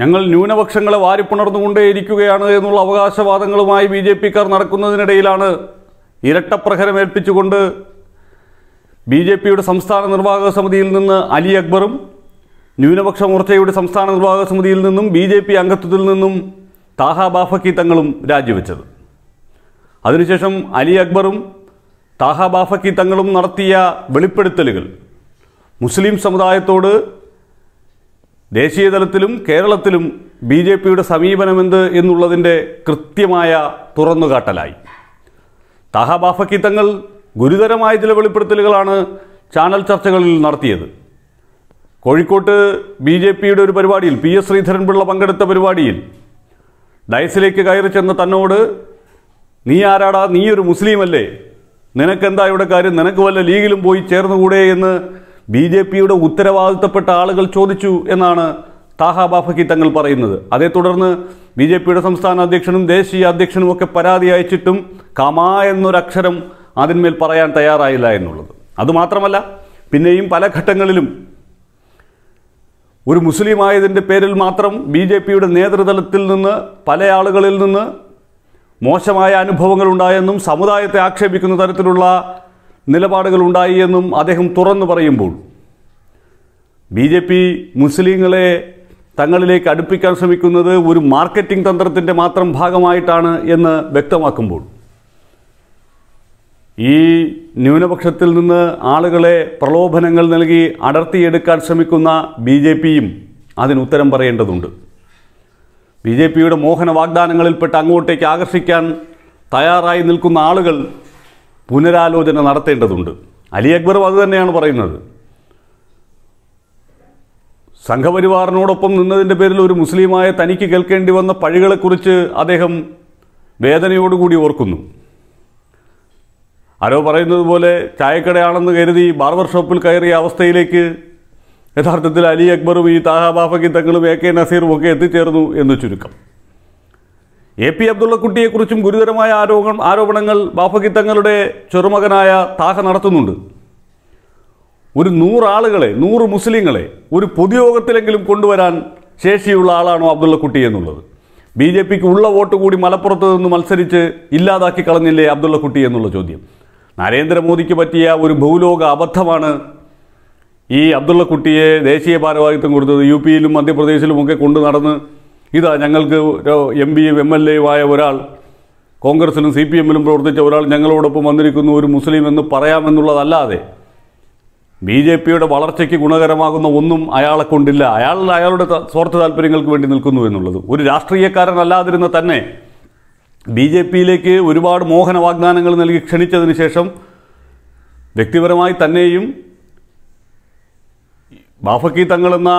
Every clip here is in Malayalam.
ഞങ്ങൾ ന്യൂനപക്ഷങ്ങളെ വാരിപ്പുണർന്നുകൊണ്ടേയിരിക്കുകയാണ് എന്നുള്ള അവകാശവാദങ്ങളുമായി ബി ജെ പിക്കാർ നടക്കുന്നതിനിടയിലാണ് ഇരട്ടപ്രഹരമേൽപ്പിച്ചുകൊണ്ട് ബി ജെ പിയുടെ സംസ്ഥാന നിർവാഹക സമിതിയിൽ നിന്ന് അലി അക്ബറും ന്യൂനപക്ഷ മോർച്ചയുടെ സംസ്ഥാന നിർവാഹക സമിതിയിൽ നിന്നും ബി ജെ പി അംഗത്വത്തിൽ നിന്നും താഹാ ബാഫക്കി തങ്ങളും രാജിവെച്ചത് അതിനുശേഷം അലി അക്ബറും താഹാ ബാഫക്കി തങ്ങളും നടത്തിയ വെളിപ്പെടുത്തലുകൾ മുസ്ലിം സമുദായത്തോട് ദേശീയതലത്തിലും കേരളത്തിലും ബി ജെ പിയുടെ സമീപനമെന്ത് എന്നുള്ളതിൻ്റെ കൃത്യമായ തുറന്നുകാട്ടലായി താഹ തങ്ങൾ ഗുരുതരമായ ചില വെളിപ്പെടുത്തലുകളാണ് ചാനൽ ചർച്ചകളിൽ നടത്തിയത് കോഴിക്കോട്ട് ബി ജെ പിയുടെ ഒരു പരിപാടിയിൽ പി എസ് ശ്രീധരൻപിള്ള പങ്കെടുത്ത പരിപാടിയിൽ ഡയസിലേക്ക് കയറി ചെന്ന തന്നോട് നീ ആരാടാ നീ ഒരു മുസ്ലിമല്ലേ നിനക്കെന്താ ഇവിടെ കാര്യം നിനക്ക് വല്ല ലീഗിലും പോയി ചേർന്നുകൂടെ എന്ന് ബി ജെ പിയുടെ ഉത്തരവാദിത്തപ്പെട്ട ആളുകൾ ചോദിച്ചു എന്നാണ് താഹ ബാഫക്കി തങ്ങൾ പറയുന്നത് അതേ തുടർന്ന് ബി ജെ പിയുടെ സംസ്ഥാന അധ്യക്ഷനും ദേശീയ അധ്യക്ഷനും ഒക്കെ പരാതി അയച്ചിട്ടും കമ എന്നൊരക്ഷരം അതിന്മേൽ പറയാൻ തയ്യാറായില്ല എന്നുള്ളത് അതുമാത്രമല്ല പിന്നെയും പല ഘട്ടങ്ങളിലും ഒരു മുസ്ലിം ആയതിൻ്റെ പേരിൽ മാത്രം ബി ജെ പിയുടെ നേതൃതലത്തിൽ നിന്ന് പല ആളുകളിൽ നിന്ന് മോശമായ അനുഭവങ്ങൾ ഉണ്ടായെന്നും സമുദായത്തെ ആക്ഷേപിക്കുന്ന തരത്തിലുള്ള നിലപാടുകൾ ഉണ്ടായി എന്നും അദ്ദേഹം തുറന്നു പറയുമ്പോൾ ബി ജെ പി മുസ്ലിങ്ങളെ തങ്ങളിലേക്ക് അടുപ്പിക്കാൻ ശ്രമിക്കുന്നത് ഒരു മാർക്കറ്റിംഗ് തന്ത്രത്തിൻ്റെ മാത്രം ഭാഗമായിട്ടാണ് എന്ന് വ്യക്തമാക്കുമ്പോൾ ഈ ന്യൂനപക്ഷത്തിൽ നിന്ന് ആളുകളെ പ്രലോഭനങ്ങൾ നൽകി അടർത്തിയെടുക്കാൻ ശ്രമിക്കുന്ന ബി ജെ പിയും അതിനുത്തരം പറയേണ്ടതുണ്ട് ബി ജെ പിയുടെ മോഹന വാഗ്ദാനങ്ങളിൽപ്പെട്ട് അങ്ങോട്ടേക്ക് ആകർഷിക്കാൻ തയ്യാറായി നിൽക്കുന്ന ആളുകൾ പുനരാലോചന നടത്തേണ്ടതുണ്ട് അലി അക്ബറും അതുതന്നെയാണ് പറയുന്നത് സംഘപരിവാറിനോടൊപ്പം നിന്നതിൻ്റെ പേരിൽ ഒരു മുസ്ലിമായ തനിക്ക് കേൾക്കേണ്ടി വന്ന പഴികളെക്കുറിച്ച് അദ്ദേഹം വേദനയോടുകൂടി ഓർക്കുന്നു ആരോ പറയുന്നത് പോലെ ചായക്കടയാണെന്ന് കരുതി ബാർബർ ഷോപ്പിൽ കയറിയ അവസ്ഥയിലേക്ക് യഥാർത്ഥത്തിൽ അലി അക്ബറും ഈ താഹാബാഫക്കി തങ്ങളും എ കെ നസീറും ഒക്കെ എത്തിച്ചേർന്നു എന്ന് ചുരുക്കം എ പി അബ്ദുള്ളക്കുട്ടിയെക്കുറിച്ചും ഗുരുതരമായ ആരോപണം ആരോപണങ്ങൾ ബാഫക്കി തങ്ങളുടെ ചെറുമകനായ താഹ നടത്തുന്നുണ്ട് ഒരു നൂറാളുകളെ നൂറ് മുസ്ലിങ്ങളെ ഒരു പൊതുയോഗത്തിലെങ്കിലും കൊണ്ടുവരാൻ ശേഷിയുള്ള ആളാണോ അബ്ദുള്ളക്കുട്ടി എന്നുള്ളത് ബി ജെ പിക്ക് ഉള്ള വോട്ട് കൂടി മലപ്പുറത്ത് നിന്ന് മത്സരിച്ച് ഇല്ലാതാക്കി കളഞ്ഞില്ലേ അബ്ദുള്ളക്കുട്ടി എന്നുള്ള ചോദ്യം നരേന്ദ്രമോദിക്ക് പറ്റിയ ഒരു ഭൂലോക അബദ്ധമാണ് ഈ അബ്ദുള്ളക്കുട്ടിയെ ദേശീയ ഭാരവാഹിത്വം കൊടുത്തത് യു പിയിലും മധ്യപ്രദേശിലുമൊക്കെ കൊണ്ടു നടന്ന് ഇതാ ഞങ്ങൾക്ക് എം പിയും എം എൽ എയുമായ ഒരാൾ കോൺഗ്രസിലും സി പി എമ്മിലും പ്രവർത്തിച്ച ഒരാൾ ഞങ്ങളോടൊപ്പം വന്നിരിക്കുന്നു ഒരു മുസ്ലിം എന്ന് പറയാമെന്നുള്ളതല്ലാതെ ബി ജെ പിയുടെ വളർച്ചയ്ക്ക് ഗുണകരമാകുന്ന ഒന്നും അയാളെ കൊണ്ടില്ല അയാൾ അയാളുടെ സ്വാർത്ഥ താല്പര്യങ്ങൾക്ക് വേണ്ടി നിൽക്കുന്നു എന്നുള്ളത് ഒരു രാഷ്ട്രീയക്കാരനല്ലാതിരുന്ന തന്നെ ബി ജെ പിയിലേക്ക് ഒരുപാട് മോഹന വാഗ്ദാനങ്ങൾ നൽകി ക്ഷണിച്ചതിന് ശേഷം വ്യക്തിപരമായി തന്നെയും ബാഫക്കി തങ്ങളെന്ന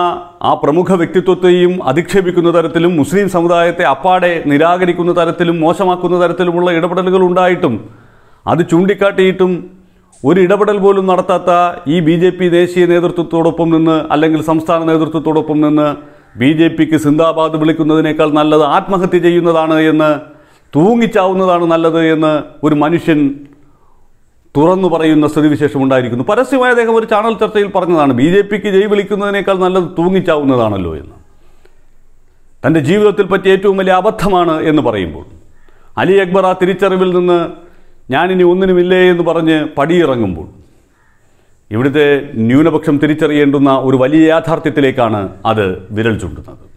ആ പ്രമുഖ വ്യക്തിത്വത്തെയും അധിക്ഷേപിക്കുന്ന തരത്തിലും മുസ്ലിം സമുദായത്തെ അപ്പാടെ നിരാകരിക്കുന്ന തരത്തിലും മോശമാക്കുന്ന തരത്തിലുമുള്ള ഇടപെടലുകൾ ഉണ്ടായിട്ടും അത് ചൂണ്ടിക്കാട്ടിയിട്ടും ഒരു ഇടപെടൽ പോലും നടത്താത്ത ഈ ബി ജെ പി ദേശീയ നേതൃത്വത്തോടൊപ്പം നിന്ന് അല്ലെങ്കിൽ സംസ്ഥാന നേതൃത്വത്തോടൊപ്പം നിന്ന് ബി ജെ പിക്ക് സിന്ദാബാദ് വിളിക്കുന്നതിനേക്കാൾ നല്ലത് ആത്മഹത്യ ചെയ്യുന്നതാണ് എന്ന് തൂങ്ങിച്ചാവുന്നതാണ് നല്ലത് എന്ന് ഒരു മനുഷ്യൻ തുറന്നു പറയുന്ന സ്ഥിതിവിശേഷം ഉണ്ടായിരിക്കുന്നു പരസ്യമായി അദ്ദേഹം ഒരു ചാനൽ ചർച്ചയിൽ പറഞ്ഞതാണ് ബി ജെ പിക്ക് ജയ് വിളിക്കുന്നതിനേക്കാൾ നല്ലത് തൂങ്ങിച്ചാവുന്നതാണല്ലോ എന്ന് തൻ്റെ ജീവിതത്തിൽ പറ്റിയ ഏറ്റവും വലിയ അബദ്ധമാണ് എന്ന് പറയുമ്പോൾ അലി അക്ബർ ആ തിരിച്ചറിവിൽ നിന്ന് ഞാനിനി ഒന്നിനുമില്ലേ എന്ന് പറഞ്ഞ് പടിയിറങ്ങുമ്പോൾ ഇവിടുത്തെ ന്യൂനപക്ഷം തിരിച്ചറിയേണ്ടുന്ന ഒരു വലിയ യാഥാർത്ഥ്യത്തിലേക്കാണ് അത് വിരൽ ചൂണ്ടുന്നത്